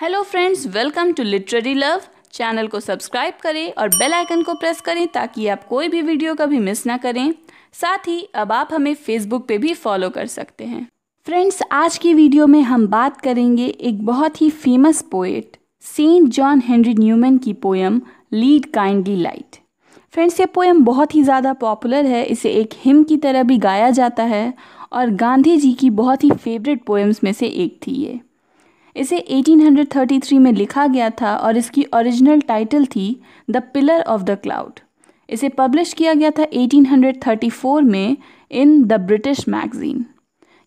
hello friends welcome to literary love channel को subscribe करें और बेल आइकन को प्रेस करें ताकि आप कोई भी वीडियो कभी मिस ना करें साथ ही अब आप हमें फेसबुक पे भी फॉलो कर सकते हैं फ्रेंड्स आज की वीडियो में हम बात करेंगे एक बहुत ही famous poet saint John Henry Newman की poem lead kindly light friends ये पोएम बहुत ही ज़्यादा पॉपुलर है इसे एक हिम की तरह भी गाया जाता है और गांधी जी की बहुत ही फेवरेट पोएम्स में से एक थी ये इसे 1833 में लिखा गया था और इसकी ओरिजिनल टाइटल थी the pillar of the cloud इसे पब्लिश किया गया था 1834 में इन द ब्रिटिश मैगज़ीन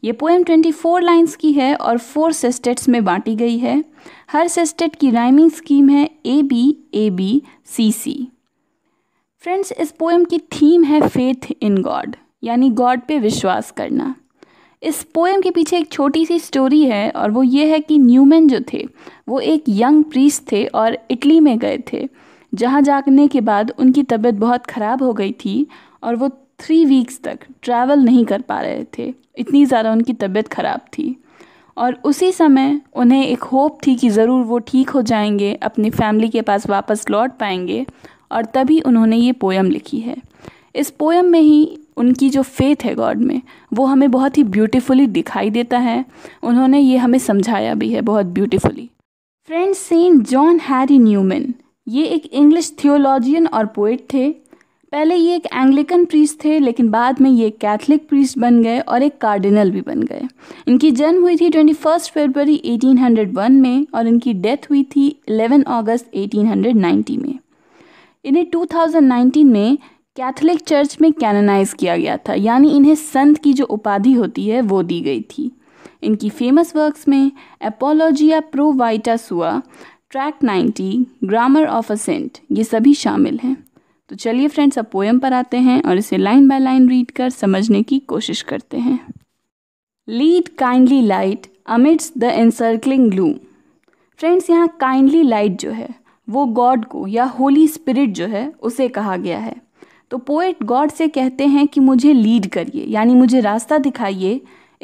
ये पोएम 24 लाइंस की है और फोर सेस्टेट्स में बांटी गई है हर सेस्टेट की राइमिंग स्कीम है A B A B C C friends इस पोएम की थीम है फेथ इन गॉड यानी गॉड पे विश्वास करना इस पोएम के पीछे एक छोटी सी स्टोरी है और वो ये है कि न्यूमैन जो थे वो एक यंग प्रीस थे और इटली में गए थे जहाँ जाने के बाद उनकी तबीयत बहुत ख़राब हो गई थी और वो थ्री वीक्स तक ट्रैवल नहीं कर पा रहे थे इतनी ज़्यादा उनकी तबीयत ख़राब थी और उसी समय उन्हें एक होप थी कि ज़रूर वो ठीक हो जाएंगे अपनी फैमिली के पास वापस लौट पाएंगे और तभी उन्होंने ये पोएम लिखी है इस पोएम में ही उनकी जो फेथ है गॉड में वो हमें बहुत ही ब्यूटीफुली दिखाई देता है उन्होंने ये हमें समझाया भी है बहुत beautifully friend saint John Harry Newman ये एक इंग्लिश थियोलॉजियन और पोइट थे पहले ये एक एंग्लिकन प्रीस्ट थे लेकिन बाद में ये कैथलिक प्रीस्ट बन गए और एक कार्डिनल भी बन गए इनकी जन्म हुई थी ट्वेंटी एटीन फरवरी वन में और इनकी डेथ हुई थी eleven August eighteen hundred ninety में इन्हें टू थाउजेंड नाइन्टीन में कैथोलिक चर्च में कैननाइज किया गया था यानी इन्हें संत की जो उपाधि होती है वो दी गई थी इनकी फेमस वर्क्स में apologia pro vita sua tract 90, grammar of assent ये सभी शामिल हैं तो चलिए फ्रेंड्स अब पोएम पर आते हैं और इसे लाइन बाय लाइन रीड कर समझने की कोशिश करते हैं lead kindly light amidst the encircling gloom friends यहाँ काइंडली लाइट जो है वो गॉड को या होली स्पिरिट जो है उसे कहा गया है तो पोएट गॉड से कहते हैं कि मुझे लीड करिए यानी मुझे रास्ता दिखाइए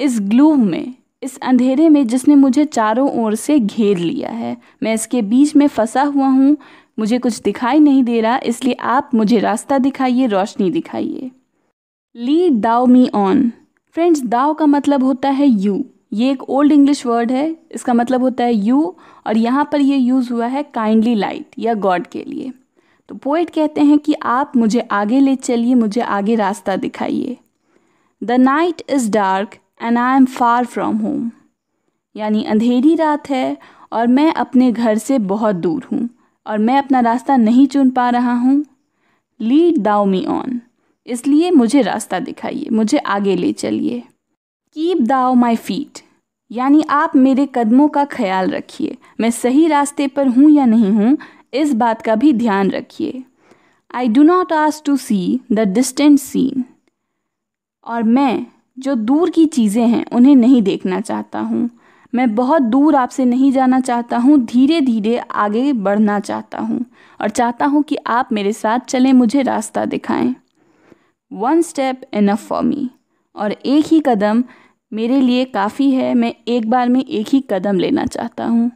इस ग्लू में इस अंधेरे में जिसने मुझे चारों ओर से घेर लिया है मैं इसके बीच में फंसा हुआ हूँ मुझे कुछ दिखाई नहीं दे रहा इसलिए आप मुझे रास्ता दिखाइए रोशनी दिखाइए लीड दाओ मी ऑन फ्रेंड्स दाओ का मतलब होता है यू ये एक ओल्ड इंग्लिश वर्ड है इसका मतलब होता है यू और यहाँ पर ये यूज़ हुआ है काइंडली लाइट या गॉड के लिए तो पोइट कहते हैं कि आप मुझे आगे ले चलिए मुझे आगे रास्ता दिखाइए the night is dark and I am far from home यानी अंधेरी रात है और मैं अपने घर से बहुत दूर हूँ और मैं अपना रास्ता नहीं चुन पा रहा हूँ लीड दाउ मी ऑन इसलिए मुझे रास्ता दिखाइए मुझे आगे ले चलिए कीप दाओ माई फीट यानी आप मेरे कदमों का ख्याल रखिए मैं सही रास्ते पर हूँ या नहीं हूँ इस बात का भी ध्यान रखिए I do not ask to see the distant scene और मैं जो दूर की चीज़ें हैं उन्हें नहीं देखना चाहता हूँ मैं बहुत दूर आपसे नहीं जाना चाहता हूँ धीरे धीरे आगे बढ़ना चाहता हूँ और चाहता हूँ कि आप मेरे साथ चलें मुझे रास्ता दिखाएं one step enough for me और एक ही कदम मेरे लिए काफ़ी है मैं एक बार में एक ही कदम लेना चाहता हूँ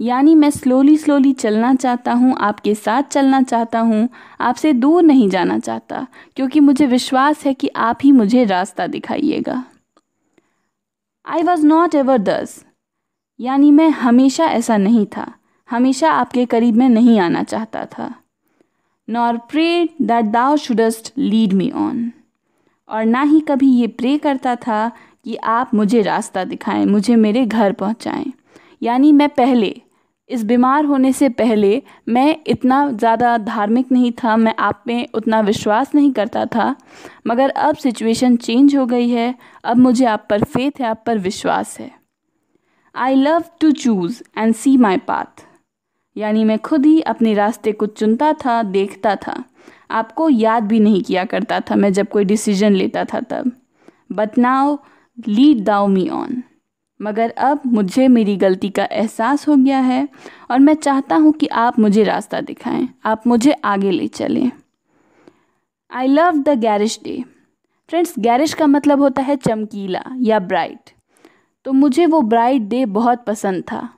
यानी मैं स्लोली स्लोली चलना चाहता हूँ आपके साथ चलना चाहता हूँ आपसे दूर नहीं जाना चाहता क्योंकि मुझे विश्वास है कि आप ही मुझे रास्ता दिखाइएगा I was not ever thus यानी मैं हमेशा ऐसा नहीं था हमेशा आपके करीब में नहीं आना चाहता था nor pray that thou shouldst lead me on और ना ही कभी ये प्रे करता था कि आप मुझे रास्ता दिखाएं मुझे मेरे घर पहुंचाएं यानी मैं पहले इस बीमार होने से पहले मैं इतना ज़्यादा धार्मिक नहीं था मैं आप में उतना विश्वास नहीं करता था मगर अब सिचुएशन चेंज हो गई है अब मुझे आप पर फेथ है आप पर विश्वास है I love to choose and see my path यानी मैं खुद ही अपने रास्ते को चुनता था देखता था आपको याद भी नहीं किया करता था मैं जब कोई डिसीजन लेता था तब but now lead thou me on मगर अब मुझे मेरी गलती का एहसास हो गया है और मैं चाहता हूँ कि आप मुझे रास्ता दिखाएं आप मुझे आगे ले चलें I love the garish day friends garish का मतलब होता है चमकीला या ब्राइट तो मुझे वो ब्राइट डे बहुत पसंद था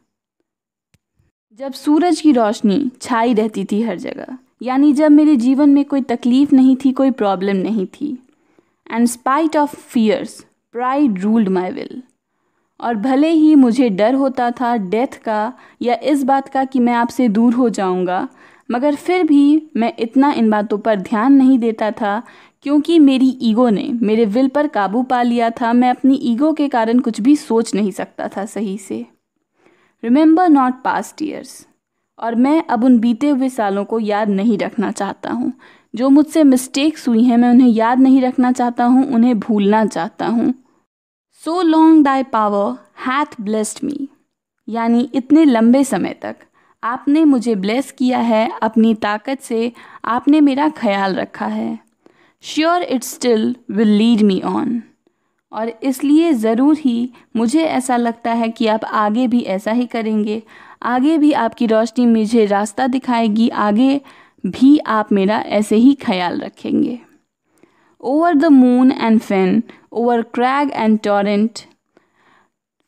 जब सूरज की रोशनी छाई रहती थी हर जगह यानी जब मेरे जीवन में कोई तकलीफ़ नहीं थी कोई प्रॉब्लम नहीं थी and spite of fears pride ruled my will और भले ही मुझे डर होता था डेथ का या इस बात का कि मैं आपसे दूर हो जाऊंगा मगर फिर भी मैं इतना इन बातों पर ध्यान नहीं देता था क्योंकि मेरी ईगो ने मेरे विल पर काबू पा लिया था मैं अपनी ईगो के कारण कुछ भी सोच नहीं सकता था सही से रिमेंबर नॉट पास्ट ईयर्स और मैं अब उन बीते हुए सालों को याद नहीं रखना चाहता हूँ जो मुझसे मिस्टेक्स हुई हैं मैं उन्हें याद नहीं रखना चाहता हूँ उन्हें भूलना चाहता हूँ so long thy power hath blessed me यानी इतने लंबे समय तक आपने मुझे ब्लेस किया है अपनी ताकत से आपने मेरा ख्याल रखा है sure it still will lead me on और इसलिए ज़रूर ही मुझे ऐसा लगता है कि आप आगे भी ऐसा ही करेंगे आगे भी आपकी रोशनी मुझे रास्ता दिखाएगी आगे भी आप मेरा ऐसे ही ख्याल रखेंगे over the moor and fen over crag and torrent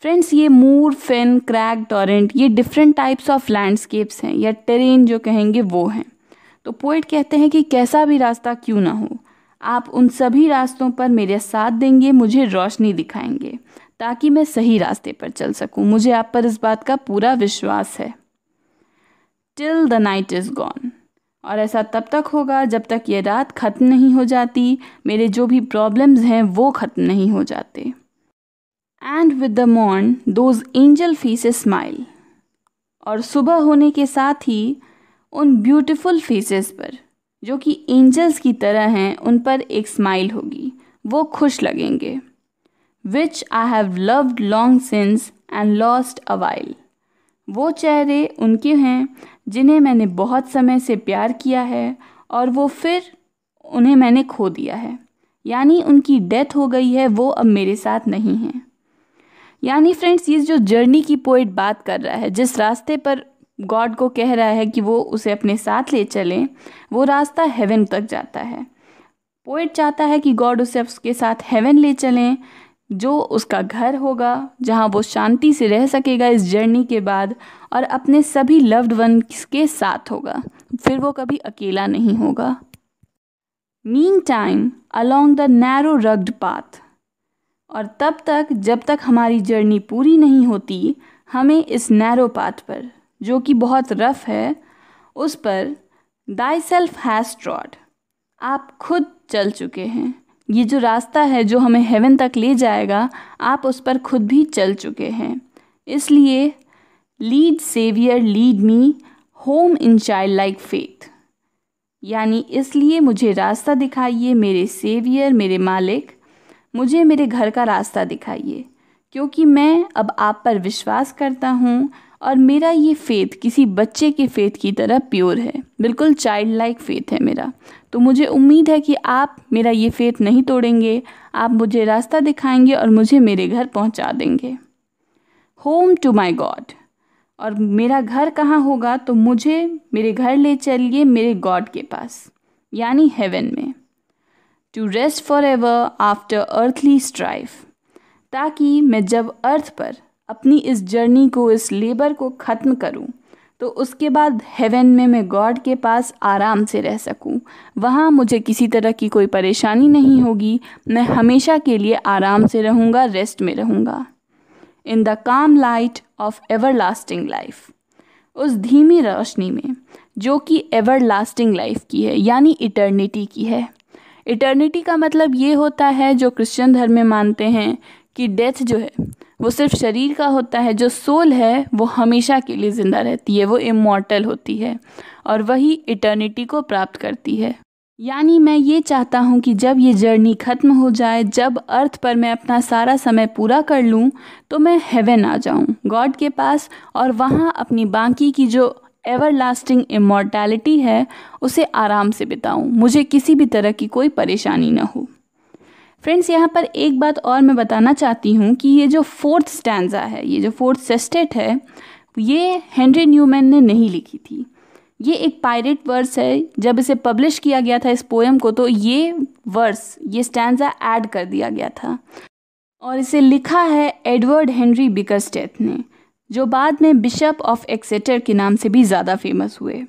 friends ये मूर फिन क्रैग टॉरेंट ये डिफरेंट टाइप्स ऑफ लैंडस्केप्स हैं या टेरेन जो कहेंगे वो हैं तो पोइट कहते हैं कि कैसा भी रास्ता क्यों ना हो आप उन सभी रास्तों पर मेरे साथ देंगे मुझे रोशनी दिखाएंगे ताकि मैं सही रास्ते पर चल सकूं मुझे आप पर इस बात का पूरा विश्वास है till the night is gone और ऐसा तब तक होगा जब तक ये रात ख़त्म नहीं हो जाती मेरे जो भी प्रॉब्लम्स हैं वो ख़त्म नहीं हो जाते and with the morn those angel faces smile और सुबह होने के साथ ही उन ब्यूटिफुल फेसेस पर जो कि एंजल्स की तरह हैं उन पर एक स्माइल होगी वो खुश लगेंगे which I have loved long since and lost awhile वो चेहरे उनके हैं जिन्हें मैंने बहुत समय से प्यार किया है और वो फिर उन्हें मैंने खो दिया है यानी उनकी डेथ हो गई है वो अब मेरे साथ नहीं है यानी फ्रेंड्स ये जो जर्नी की पोइट बात कर रहा है जिस रास्ते पर गॉड को कह रहा है कि वो उसे अपने साथ ले चलें वो रास्ता हेवन तक जाता है पोइट चाहता है कि गॉड उसे उसके साथ हेवन ले चलें जो उसका घर होगा जहाँ वो शांति से रह सकेगा इस जर्नी के बाद और अपने सभी लव्ड वन के साथ होगा फिर वो कभी अकेला नहीं होगा meantime along the narrow rugged path और तब तक जब तक हमारी जर्नी पूरी नहीं होती हमें इस नैरो पाथ पर जो कि बहुत रफ है उस पर दाई सेल्फ हैज़ ट्रॉड आप खुद चल चुके हैं ये जो रास्ता है जो हमें हेवन तक ले जाएगा आप उस पर खुद भी चल चुके हैं इसलिए lead saviour lead me home in childlike faith यानी इसलिए मुझे रास्ता दिखाइए मेरे सेवियर मेरे मालिक मुझे मेरे घर का रास्ता दिखाइए क्योंकि मैं अब आप पर विश्वास करता हूँ और मेरा ये फेथ किसी बच्चे के फेथ की तरह प्योर है बिल्कुल चाइल्ड लाइक फेथ है मेरा तो मुझे उम्मीद है कि आप मेरा ये फेथ नहीं तोड़ेंगे आप मुझे रास्ता दिखाएंगे और मुझे मेरे घर पहुंचा देंगे होम टू माई गॉड और मेरा घर कहाँ होगा तो मुझे मेरे घर ले चलिए मेरे गॉड के पास यानी हेवन में to rest forever after earthly strife ताकि मैं जब अर्थ पर अपनी इस जर्नी को इस लेबर को ख़त्म करूं तो उसके बाद हेवन में मैं गॉड के पास आराम से रह सकूं वहाँ मुझे किसी तरह की कोई परेशानी नहीं होगी मैं हमेशा के लिए आराम से रहूँगा रेस्ट में रहूँगा in the calm light of everlasting life उस धीमी रोशनी में जो कि एवर लास्टिंग लाइफ की है यानी इटर्निटी की है इटर्निटी का मतलब ये होता है जो क्रिश्चियन धर्म में मानते हैं कि डेथ जो है वो सिर्फ शरीर का होता है जो सोल है वो हमेशा के लिए ज़िंदा रहती है वो इमोर्टल होती है और वही इटर्निटी को प्राप्त करती है यानी मैं ये चाहता हूँ कि जब ये जर्नी ख़त्म हो जाए जब अर्थ पर मैं अपना सारा समय पूरा कर लूँ तो मैं हेवन आ जाऊँ गॉड के पास और वहाँ अपनी बाकी की जो एवर लास्टिंग इमोर्टैलिटी है उसे आराम से बिताऊँ मुझे किसी भी तरह की कोई परेशानी ना हो फ्रेंड्स यहाँ पर एक बात और मैं बताना चाहती हूँ कि ये जो फोर्थ स्टैंडा है ये जो फोर्थ सेस्टेट है ये हेनरी न्यूमैन ने नहीं लिखी थी ये एक पायरेट वर्स है जब इसे पब्लिश किया गया था इस पोएम को तो ये वर्स ये स्टैंडा ऐड कर दिया गया था और इसे लिखा है एडवर्ड हेनरी बिकरस्टेथ ने जो बाद में बिशप ऑफ एक्सेटर के नाम से भी ज़्यादा फेमस हुए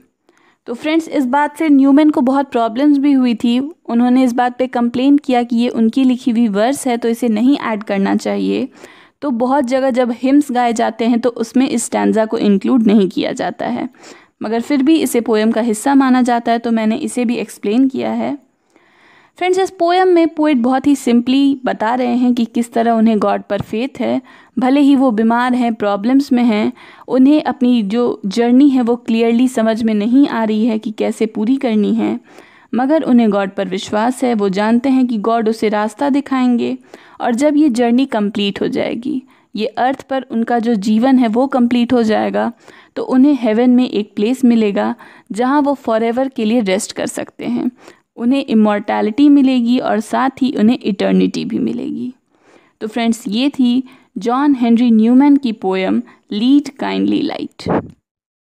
तो फ्रेंड्स इस बात से न्यूमैन को बहुत प्रॉब्लम्स भी हुई थी उन्होंने इस बात पे कंप्लेन किया कि ये उनकी लिखी हुई वर्स है तो इसे नहीं ऐड करना चाहिए तो बहुत जगह जब हिम्स गाए जाते हैं तो उसमें इस स्टैंडा को इंक्लूड नहीं किया जाता है मगर फिर भी इसे पोएम का हिस्सा माना जाता है तो मैंने इसे भी एक्सप्लेन किया है फ्रेंड्स इस पोएम में पोइट बहुत ही सिंपली बता रहे हैं कि किस तरह उन्हें गॉड पर फेथ है भले ही वो बीमार हैं प्रॉब्लम्स में हैं उन्हें अपनी जो जर्नी है वो क्लियरली समझ में नहीं आ रही है कि कैसे पूरी करनी है मगर उन्हें गॉड पर विश्वास है वो जानते हैं कि गॉड उसे रास्ता दिखाएंगे और जब ये जर्नी कंप्लीट हो जाएगी ये अर्थ पर उनका जो जीवन है वो कंप्लीट हो जाएगा तो उन्हें हेवन में एक प्लेस मिलेगा जहाँ वो फॉर के लिए रेस्ट कर सकते हैं उन्हें इमोर्टैलिटी मिलेगी और साथ ही उन्हें इटर्निटी भी मिलेगी तो फ्रेंड्स ये थी जॉन हेनरी न्यूमैन की पोएम लीड काइंडली लाइट